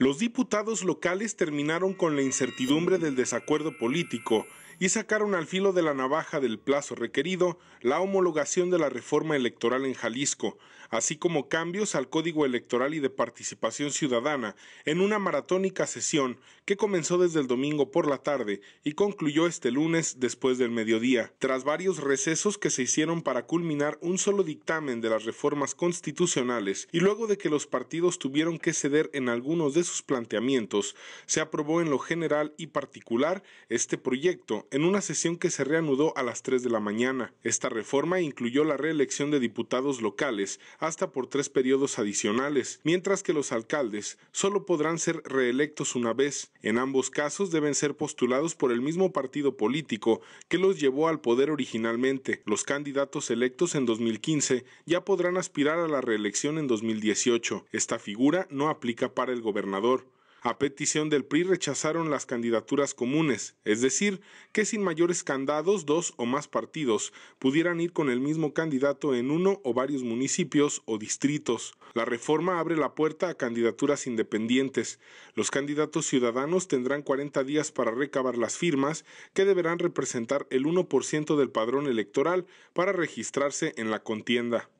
Los diputados locales terminaron con la incertidumbre del desacuerdo político y sacaron al filo de la navaja del plazo requerido la homologación de la reforma electoral en Jalisco, así como cambios al Código Electoral y de Participación Ciudadana en una maratónica sesión que comenzó desde el domingo por la tarde y concluyó este lunes después del mediodía, tras varios recesos que se hicieron para culminar un solo dictamen de las reformas constitucionales y luego de que los partidos tuvieron que ceder en algunos de sus planteamientos, se aprobó en lo general y particular este proyecto en una sesión que se reanudó a las 3 de la mañana. Esta reforma incluyó la reelección de diputados locales hasta por tres periodos adicionales, mientras que los alcaldes solo podrán ser reelectos una vez. En ambos casos deben ser postulados por el mismo partido político que los llevó al poder originalmente. Los candidatos electos en 2015 ya podrán aspirar a la reelección en 2018. Esta figura no aplica para el gobernador. A petición del PRI rechazaron las candidaturas comunes, es decir, que sin mayores candados dos o más partidos pudieran ir con el mismo candidato en uno o varios municipios o distritos. La reforma abre la puerta a candidaturas independientes. Los candidatos ciudadanos tendrán 40 días para recabar las firmas que deberán representar el 1% del padrón electoral para registrarse en la contienda.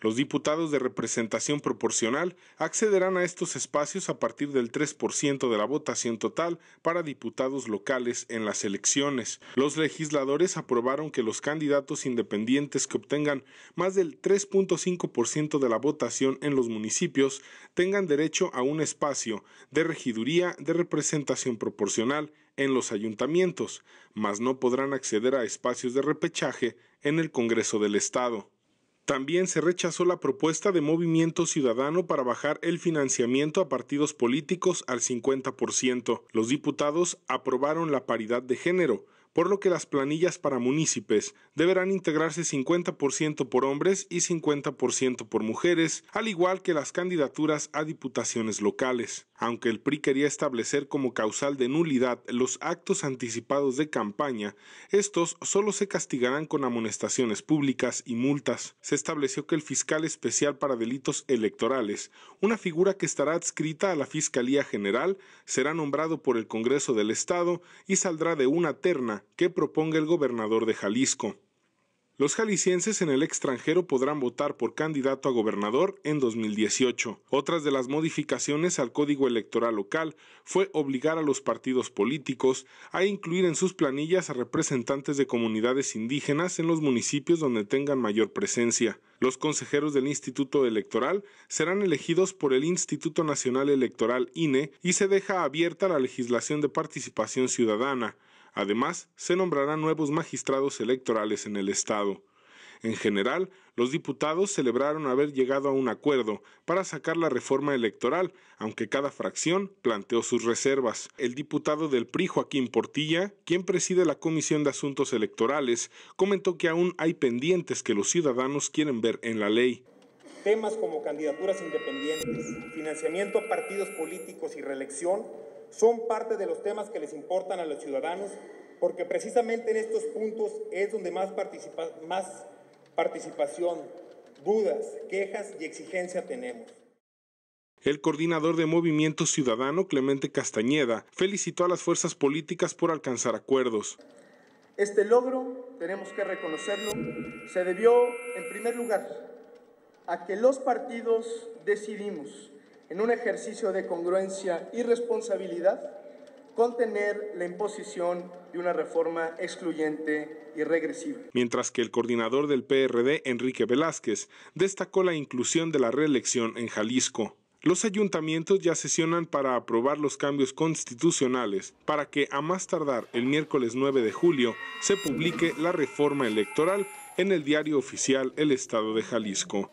Los diputados de representación proporcional accederán a estos espacios a partir del 3% de la votación total para diputados locales en las elecciones. Los legisladores aprobaron que los candidatos independientes que obtengan más del 3.5% de la votación en los municipios tengan derecho a un espacio de regiduría de representación proporcional en los ayuntamientos, mas no podrán acceder a espacios de repechaje en el Congreso del Estado. También se rechazó la propuesta de Movimiento Ciudadano para bajar el financiamiento a partidos políticos al 50%. Los diputados aprobaron la paridad de género por lo que las planillas para munícipes deberán integrarse 50% por hombres y 50% por mujeres, al igual que las candidaturas a diputaciones locales. Aunque el PRI quería establecer como causal de nulidad los actos anticipados de campaña, estos solo se castigarán con amonestaciones públicas y multas. Se estableció que el fiscal especial para delitos electorales, una figura que estará adscrita a la Fiscalía General, será nombrado por el Congreso del Estado y saldrá de una terna que proponga el gobernador de Jalisco. Los jaliscienses en el extranjero podrán votar por candidato a gobernador en 2018. Otras de las modificaciones al Código Electoral Local fue obligar a los partidos políticos a incluir en sus planillas a representantes de comunidades indígenas en los municipios donde tengan mayor presencia. Los consejeros del Instituto Electoral serán elegidos por el Instituto Nacional Electoral INE y se deja abierta la legislación de participación ciudadana Además, se nombrarán nuevos magistrados electorales en el Estado. En general, los diputados celebraron haber llegado a un acuerdo para sacar la reforma electoral, aunque cada fracción planteó sus reservas. El diputado del PRI, Joaquín Portilla, quien preside la Comisión de Asuntos Electorales, comentó que aún hay pendientes que los ciudadanos quieren ver en la ley. Temas como candidaturas independientes, financiamiento a partidos políticos y reelección son parte de los temas que les importan a los ciudadanos, porque precisamente en estos puntos es donde más, participa más participación, dudas, quejas y exigencia tenemos. El coordinador de Movimiento Ciudadano, Clemente Castañeda, felicitó a las fuerzas políticas por alcanzar acuerdos. Este logro, tenemos que reconocerlo, se debió en primer lugar a que los partidos decidimos en un ejercicio de congruencia y responsabilidad, contener la imposición de una reforma excluyente y regresiva. Mientras que el coordinador del PRD, Enrique Velázquez, destacó la inclusión de la reelección en Jalisco. Los ayuntamientos ya sesionan para aprobar los cambios constitucionales para que a más tardar el miércoles 9 de julio se publique la reforma electoral en el diario oficial El Estado de Jalisco.